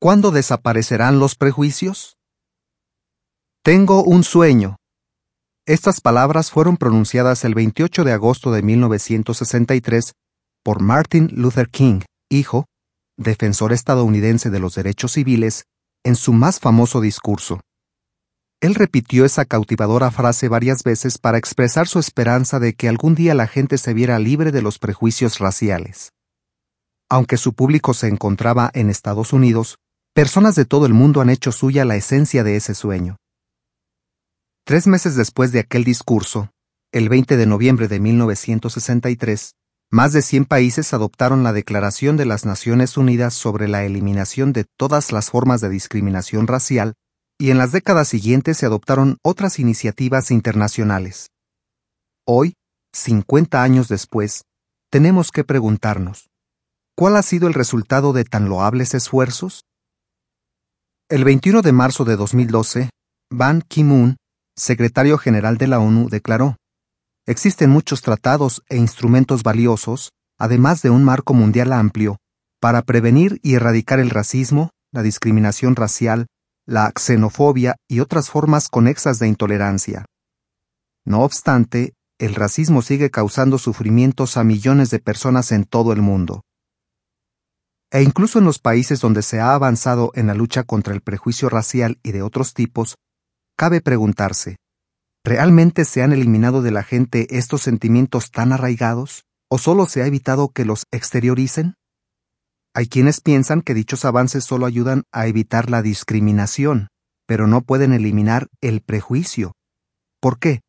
¿Cuándo desaparecerán los prejuicios? Tengo un sueño. Estas palabras fueron pronunciadas el 28 de agosto de 1963 por Martin Luther King, hijo, defensor estadounidense de los derechos civiles, en su más famoso discurso. Él repitió esa cautivadora frase varias veces para expresar su esperanza de que algún día la gente se viera libre de los prejuicios raciales. Aunque su público se encontraba en Estados Unidos, personas de todo el mundo han hecho suya la esencia de ese sueño. Tres meses después de aquel discurso, el 20 de noviembre de 1963, más de 100 países adoptaron la Declaración de las Naciones Unidas sobre la eliminación de todas las formas de discriminación racial, y en las décadas siguientes se adoptaron otras iniciativas internacionales. Hoy, 50 años después, tenemos que preguntarnos, ¿cuál ha sido el resultado de tan loables esfuerzos? El 21 de marzo de 2012, Ban Ki-moon, secretario general de la ONU, declaró, Existen muchos tratados e instrumentos valiosos, además de un marco mundial amplio, para prevenir y erradicar el racismo, la discriminación racial, la xenofobia y otras formas conexas de intolerancia. No obstante, el racismo sigue causando sufrimientos a millones de personas en todo el mundo e incluso en los países donde se ha avanzado en la lucha contra el prejuicio racial y de otros tipos, cabe preguntarse, ¿realmente se han eliminado de la gente estos sentimientos tan arraigados o solo se ha evitado que los exterioricen? Hay quienes piensan que dichos avances solo ayudan a evitar la discriminación, pero no pueden eliminar el prejuicio. ¿Por qué?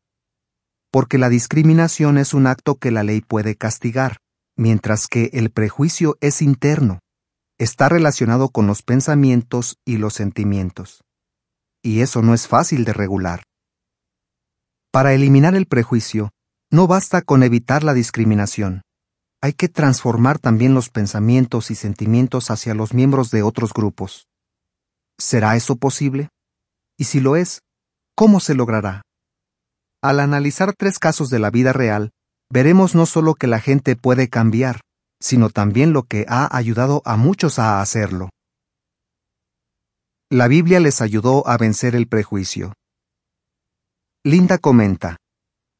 Porque la discriminación es un acto que la ley puede castigar, mientras que el prejuicio es interno, está relacionado con los pensamientos y los sentimientos. Y eso no es fácil de regular. Para eliminar el prejuicio, no basta con evitar la discriminación. Hay que transformar también los pensamientos y sentimientos hacia los miembros de otros grupos. ¿Será eso posible? Y si lo es, ¿cómo se logrará? Al analizar tres casos de la vida real, veremos no solo que la gente puede cambiar, sino también lo que ha ayudado a muchos a hacerlo. La Biblia les ayudó a vencer el prejuicio. Linda comenta.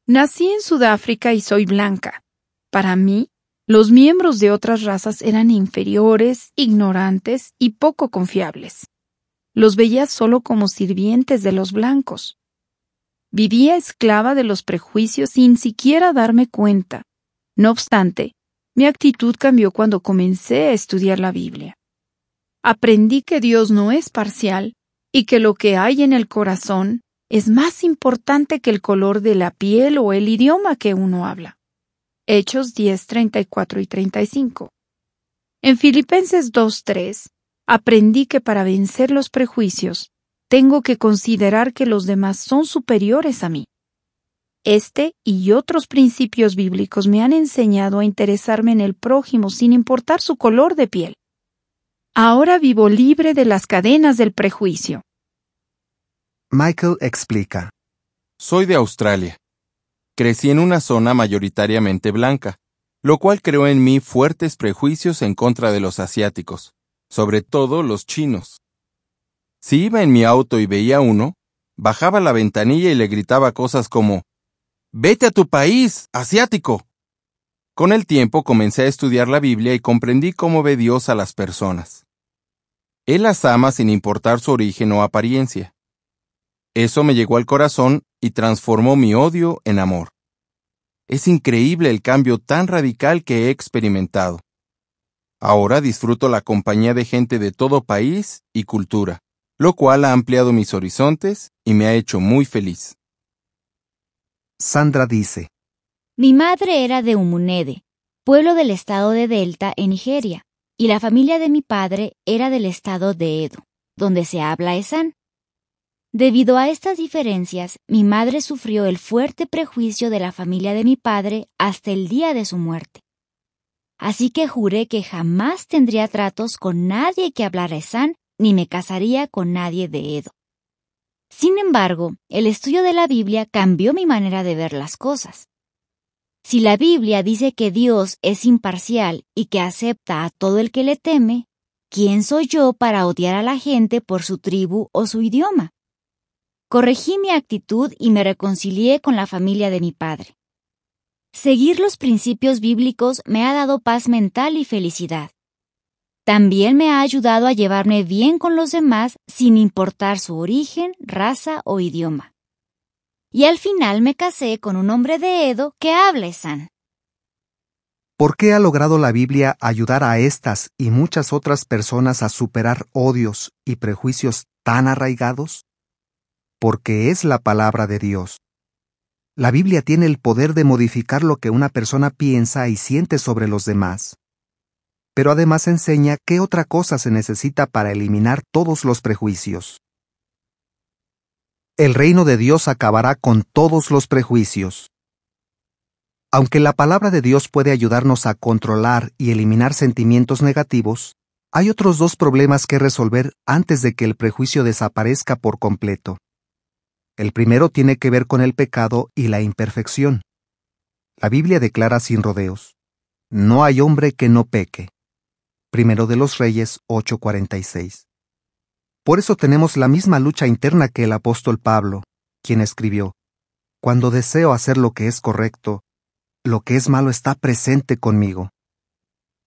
Nací en Sudáfrica y soy blanca. Para mí, los miembros de otras razas eran inferiores, ignorantes y poco confiables. Los veía solo como sirvientes de los blancos. Vivía esclava de los prejuicios sin siquiera darme cuenta. No obstante, mi actitud cambió cuando comencé a estudiar la Biblia. Aprendí que Dios no es parcial y que lo que hay en el corazón es más importante que el color de la piel o el idioma que uno habla. Hechos 10, 34 y 35. En Filipenses 3 aprendí que para vencer los prejuicios tengo que considerar que los demás son superiores a mí. Este y otros principios bíblicos me han enseñado a interesarme en el prójimo sin importar su color de piel. Ahora vivo libre de las cadenas del prejuicio. Michael explica. Soy de Australia. Crecí en una zona mayoritariamente blanca, lo cual creó en mí fuertes prejuicios en contra de los asiáticos, sobre todo los chinos. Si iba en mi auto y veía uno, bajaba la ventanilla y le gritaba cosas como Vete a tu país, asiático. Con el tiempo comencé a estudiar la Biblia y comprendí cómo ve Dios a las personas. Él las ama sin importar su origen o apariencia. Eso me llegó al corazón y transformó mi odio en amor. Es increíble el cambio tan radical que he experimentado. Ahora disfruto la compañía de gente de todo país y cultura, lo cual ha ampliado mis horizontes y me ha hecho muy feliz. Sandra dice, Mi madre era de Umunede, pueblo del estado de Delta en Nigeria, y la familia de mi padre era del estado de Edo, donde se habla Esan. Debido a estas diferencias, mi madre sufrió el fuerte prejuicio de la familia de mi padre hasta el día de su muerte. Así que juré que jamás tendría tratos con nadie que hablara Esan, ni me casaría con nadie de Edo. Sin embargo, el estudio de la Biblia cambió mi manera de ver las cosas. Si la Biblia dice que Dios es imparcial y que acepta a todo el que le teme, ¿quién soy yo para odiar a la gente por su tribu o su idioma? Corregí mi actitud y me reconcilié con la familia de mi padre. Seguir los principios bíblicos me ha dado paz mental y felicidad. También me ha ayudado a llevarme bien con los demás sin importar su origen, raza o idioma. Y al final me casé con un hombre de Edo que habla san. ¿Por qué ha logrado la Biblia ayudar a estas y muchas otras personas a superar odios y prejuicios tan arraigados? Porque es la palabra de Dios. La Biblia tiene el poder de modificar lo que una persona piensa y siente sobre los demás pero además enseña qué otra cosa se necesita para eliminar todos los prejuicios. El reino de Dios acabará con todos los prejuicios. Aunque la palabra de Dios puede ayudarnos a controlar y eliminar sentimientos negativos, hay otros dos problemas que resolver antes de que el prejuicio desaparezca por completo. El primero tiene que ver con el pecado y la imperfección. La Biblia declara sin rodeos, No hay hombre que no peque. Primero de los Reyes 8:46. Por eso tenemos la misma lucha interna que el apóstol Pablo, quien escribió, Cuando deseo hacer lo que es correcto, lo que es malo está presente conmigo.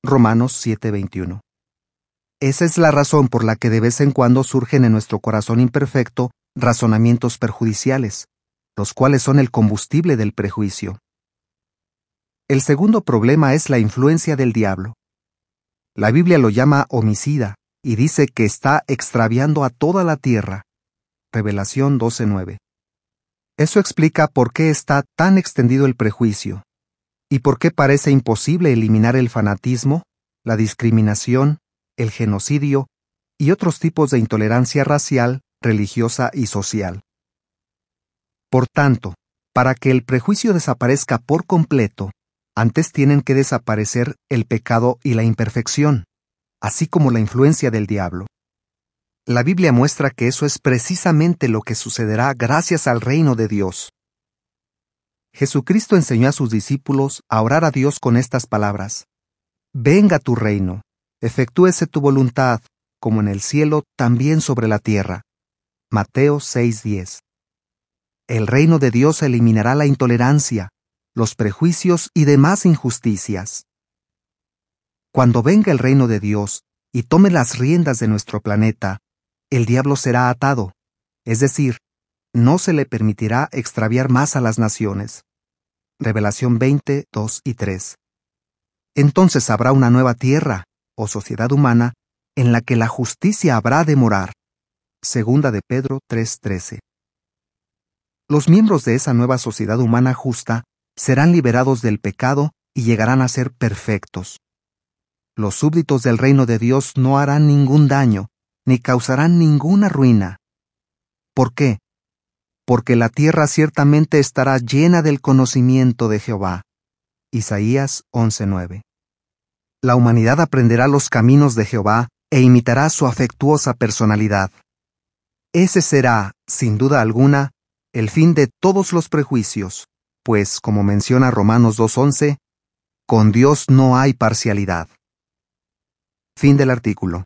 Romanos 7:21. Esa es la razón por la que de vez en cuando surgen en nuestro corazón imperfecto razonamientos perjudiciales, los cuales son el combustible del prejuicio. El segundo problema es la influencia del diablo. La Biblia lo llama homicida y dice que está extraviando a toda la tierra. Revelación 12.9. Eso explica por qué está tan extendido el prejuicio y por qué parece imposible eliminar el fanatismo, la discriminación, el genocidio y otros tipos de intolerancia racial, religiosa y social. Por tanto, para que el prejuicio desaparezca por completo, antes tienen que desaparecer el pecado y la imperfección, así como la influencia del diablo. La Biblia muestra que eso es precisamente lo que sucederá gracias al reino de Dios. Jesucristo enseñó a sus discípulos a orar a Dios con estas palabras. Venga tu reino, efectúese tu voluntad, como en el cielo, también sobre la tierra. Mateo 6:10. El reino de Dios eliminará la intolerancia, los prejuicios y demás injusticias. Cuando venga el reino de Dios y tome las riendas de nuestro planeta, el diablo será atado, es decir, no se le permitirá extraviar más a las naciones. Revelación 20, 2 y 3. Entonces habrá una nueva tierra, o sociedad humana, en la que la justicia habrá de morar. Segunda de Pedro 3:13. Los miembros de esa nueva sociedad humana justa serán liberados del pecado y llegarán a ser perfectos. Los súbditos del reino de Dios no harán ningún daño, ni causarán ninguna ruina. ¿Por qué? Porque la tierra ciertamente estará llena del conocimiento de Jehová. Isaías 11:9. La humanidad aprenderá los caminos de Jehová e imitará su afectuosa personalidad. Ese será, sin duda alguna, el fin de todos los prejuicios, pues como menciona Romanos 2.11, con Dios no hay parcialidad. Fin del artículo.